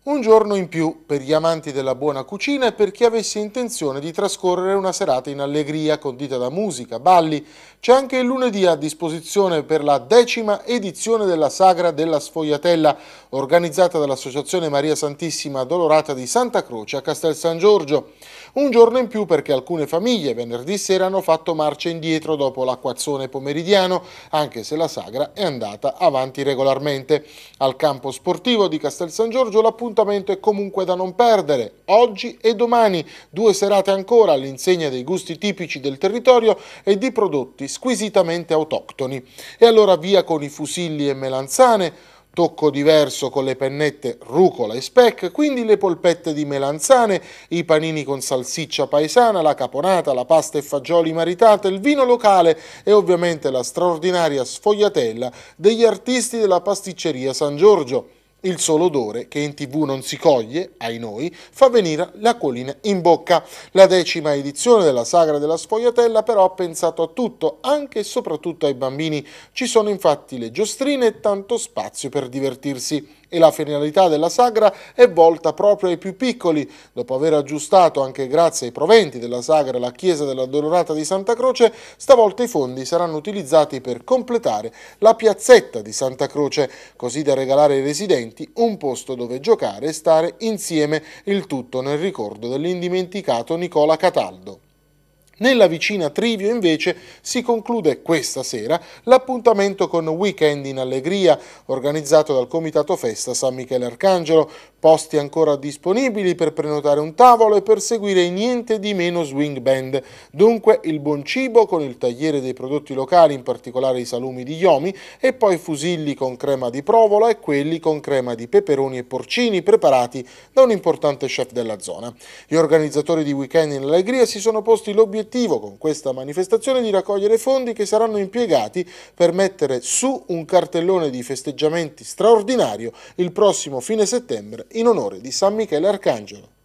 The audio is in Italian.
Un giorno in più per gli amanti della buona cucina e per chi avesse intenzione di trascorrere una serata in allegria condita da musica, balli. C'è anche il lunedì a disposizione per la decima edizione della Sagra della Sfogliatella, organizzata dall'Associazione Maria Santissima Dolorata di Santa Croce a Castel San Giorgio. Un giorno in più perché alcune famiglie venerdì sera hanno fatto marcia indietro dopo l'acquazzone pomeridiano, anche se la sagra è andata avanti regolarmente. Al campo sportivo di Castel San Giorgio l'appuntamento L'appuntamento è comunque da non perdere, oggi e domani, due serate ancora all'insegna dei gusti tipici del territorio e di prodotti squisitamente autoctoni. E allora via con i fusilli e melanzane, tocco diverso con le pennette rucola e spec, quindi le polpette di melanzane, i panini con salsiccia paesana, la caponata, la pasta e fagioli maritate, il vino locale e ovviamente la straordinaria sfogliatella degli artisti della pasticceria San Giorgio. Il solo odore, che in tv non si coglie, ai noi, fa venire la colina in bocca. La decima edizione della Sagra della Sfogliatella però ha pensato a tutto, anche e soprattutto ai bambini. Ci sono infatti le giostrine e tanto spazio per divertirsi e la finalità della sagra è volta proprio ai più piccoli. Dopo aver aggiustato anche grazie ai proventi della sagra la chiesa della Dolorata di Santa Croce, stavolta i fondi saranno utilizzati per completare la piazzetta di Santa Croce, così da regalare ai residenti studenti un posto dove giocare e stare insieme, il tutto nel ricordo dell'indimenticato Nicola Cataldo. Nella vicina Trivio invece si conclude questa sera l'appuntamento con Weekend in Allegria organizzato dal Comitato Festa San Michele Arcangelo, posti ancora disponibili per prenotare un tavolo e per seguire i niente di meno swing band. Dunque il buon cibo con il tagliere dei prodotti locali, in particolare i salumi di Yomi e poi fusilli con crema di provola e quelli con crema di peperoni e porcini preparati da un importante chef della zona. Gli organizzatori di Weekend in Allegria si sono posti l'obiettivo l'obiettivo con questa manifestazione di raccogliere fondi che saranno impiegati per mettere su un cartellone di festeggiamenti straordinario il prossimo fine settembre in onore di San Michele Arcangelo.